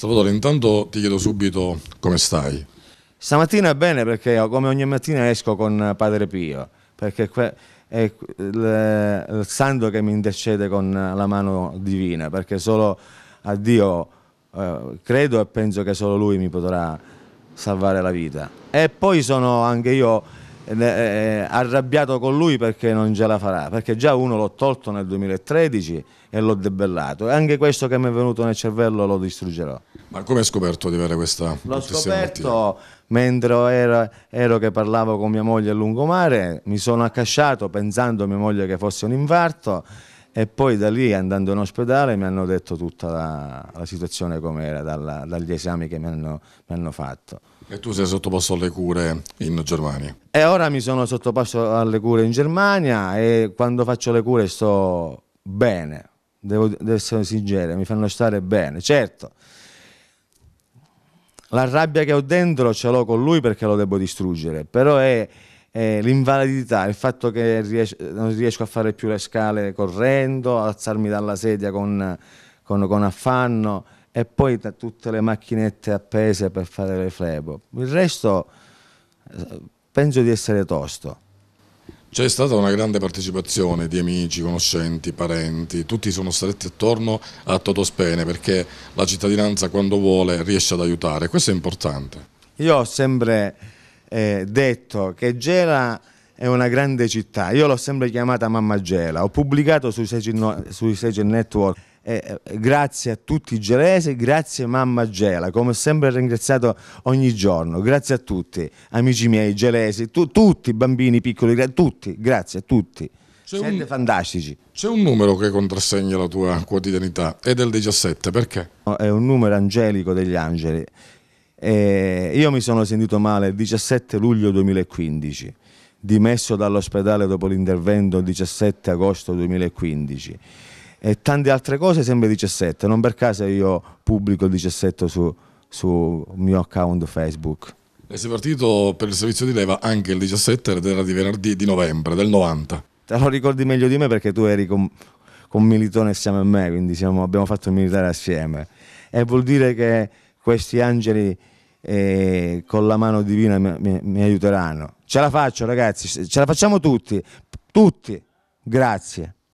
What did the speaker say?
Salvatore, intanto ti chiedo subito come stai. Stamattina bene perché come ogni mattina esco con Padre Pio, perché è il santo che mi intercede con la mano divina, perché solo a Dio eh, credo e penso che solo Lui mi potrà salvare la vita. E poi sono anche io eh, eh, arrabbiato con lui perché non ce la farà, perché già uno l'ho tolto nel 2013 e l'ho debellato e anche questo che mi è venuto nel cervello lo distruggerò. Ma come hai scoperto di avere questa L'ho scoperto mentre ero, ero, che parlavo con mia moglie a lungomare, mi sono accasciato pensando a mia moglie che fosse un infarto e poi da lì andando in ospedale mi hanno detto tutta la, la situazione com'era dalla, dagli esami che mi hanno, mi hanno, fatto. E tu sei sottoposto alle cure in Germania? E ora mi sono sottoposto alle cure in Germania e quando faccio le cure sto bene, devo, devo essere sincero, mi fanno stare bene, certo. La rabbia che ho dentro ce l'ho con lui perché lo devo distruggere, però è, eh, l'invalidità, il fatto che riesco, non riesco a fare più le scale correndo, alzarmi dalla sedia con, con, con affanno e poi da tutte le macchinette appese per fare le flebo. Il resto eh, penso di essere tosto. C'è stata una grande partecipazione di amici, conoscenti, parenti, tutti sono stretti attorno a Totospene perché la cittadinanza quando vuole riesce ad aiutare, questo è importante. Io ho sempre eh, detto che Gela è una grande città, io l'ho sempre chiamata Mamma Gela, ho pubblicato sui Segel, sui Segel Network eh, eh, grazie a tutti i gelesi, grazie mamma Gela, come ho sempre ringraziato ogni giorno, grazie a tutti, amici miei gelesi, tu, tutti bambini piccoli, gra tutti, grazie a tutti. Siete un, fantastici. C'è un numero che contrassegna la tua quotidianità ed è il 17, perché? È un numero angelico degli angeli e eh, io mi sono sentito male il 17 luglio 2015, dimesso dall'ospedale dopo l'intervento il 17 agosto 2015 e tante altre cose sempre 17, non per caso io pubblico il 17 su, sul mio account Facebook. E sei partito per il servizio di leva anche il 17 ed era di venerdì di novembre del 90. Te lo ricordi meglio di me perché tu eri con, con Militone assieme a me, quindi siamo, abbiamo fatto il militare assieme. E vuol dire che questi angeli eh, con la mano divina mi, mi, mi aiuteranno. Ce la faccio ragazzi, ce la facciamo tutti, tutti, grazie.